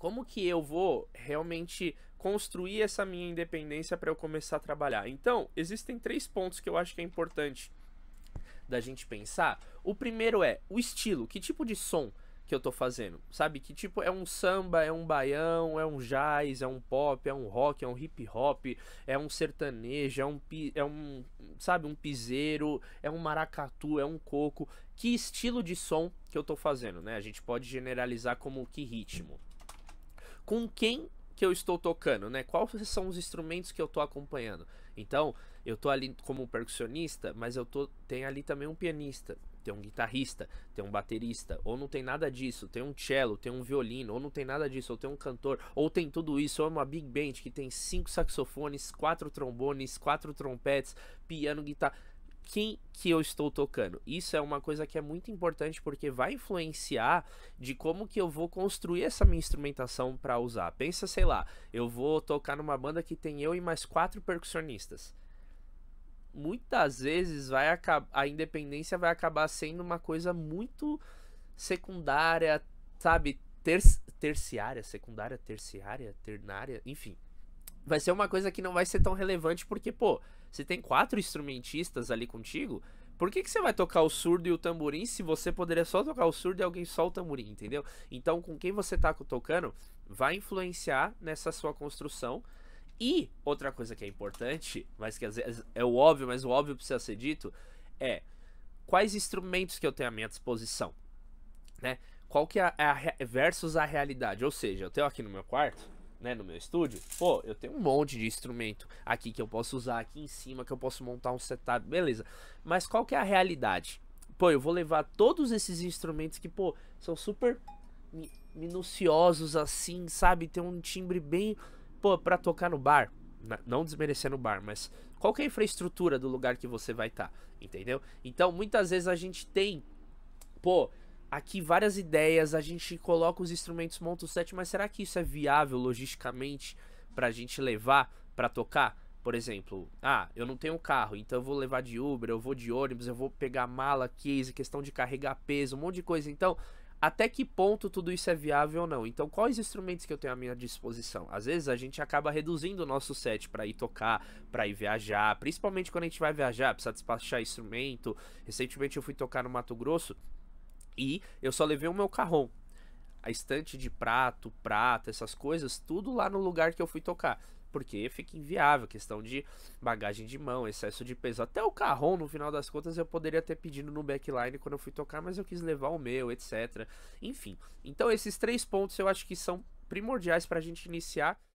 como que eu vou realmente construir essa minha independência para eu começar a trabalhar? Então, existem três pontos que eu acho que é importante da gente pensar. O primeiro é o estilo, que tipo de som que eu tô fazendo, sabe? Que tipo é um samba, é um baião, é um jazz, é um pop, é um rock, é um hip hop, é um sertanejo, é um, é um sabe, um piseiro, é um maracatu, é um coco. Que estilo de som que eu tô fazendo, né? A gente pode generalizar como que ritmo com quem que eu estou tocando, né? Quais são os instrumentos que eu estou acompanhando? Então, eu estou ali como um percussionista, mas eu tô tem ali também um pianista, tem um guitarrista, tem um baterista, ou não tem nada disso, tem um cello, tem um violino, ou não tem nada disso, ou tem um cantor, ou tem tudo isso, ou é uma big band que tem cinco saxofones, quatro trombones, quatro trompetes, piano, guitarra quem que eu estou tocando. Isso é uma coisa que é muito importante porque vai influenciar de como que eu vou construir essa minha instrumentação para usar. Pensa, sei lá, eu vou tocar numa banda que tem eu e mais quatro percussionistas muitas vezes vai a independência vai acabar sendo uma coisa muito secundária, sabe? Ter terciária, secundária, terciária, ternária, enfim vai ser uma coisa que não vai ser tão relevante, porque, pô, você tem quatro instrumentistas ali contigo, por que, que você vai tocar o surdo e o tamborim se você poderia só tocar o surdo e alguém só o tamborim, entendeu? Então, com quem você tá tocando vai influenciar nessa sua construção. E outra coisa que é importante, mas que às vezes é o óbvio, mas o óbvio precisa ser dito, é quais instrumentos que eu tenho à minha disposição, né? Qual que é a, a versus a realidade, ou seja, eu tenho aqui no meu quarto né, no meu estúdio, pô, eu tenho um monte de instrumento aqui que eu posso usar aqui em cima, que eu posso montar um setup, beleza. Mas qual que é a realidade? Pô, eu vou levar todos esses instrumentos que, pô, são super minuciosos assim, sabe? Tem um timbre bem, pô, para tocar no bar, não desmerecendo o bar, mas qual que é a infraestrutura do lugar que você vai estar, tá, entendeu? Então, muitas vezes a gente tem, pô, aqui várias ideias, a gente coloca os instrumentos, monta o set, mas será que isso é viável logisticamente pra gente levar pra tocar? Por exemplo, ah, eu não tenho carro, então eu vou levar de Uber, eu vou de ônibus, eu vou pegar mala, case, questão de carregar peso, um monte de coisa. Então, até que ponto tudo isso é viável ou não? Então, quais instrumentos que eu tenho à minha disposição? Às vezes a gente acaba reduzindo o nosso set para ir tocar, para ir viajar, principalmente quando a gente vai viajar, precisa despachar instrumento. Recentemente eu fui tocar no Mato Grosso e eu só levei o meu carrão. A estante de prato, prata, essas coisas, tudo lá no lugar que eu fui tocar. Porque fica inviável, questão de bagagem de mão, excesso de peso. Até o carrão, no final das contas, eu poderia ter pedido no backline quando eu fui tocar, mas eu quis levar o meu, etc. Enfim. Então, esses três pontos eu acho que são primordiais para a gente iniciar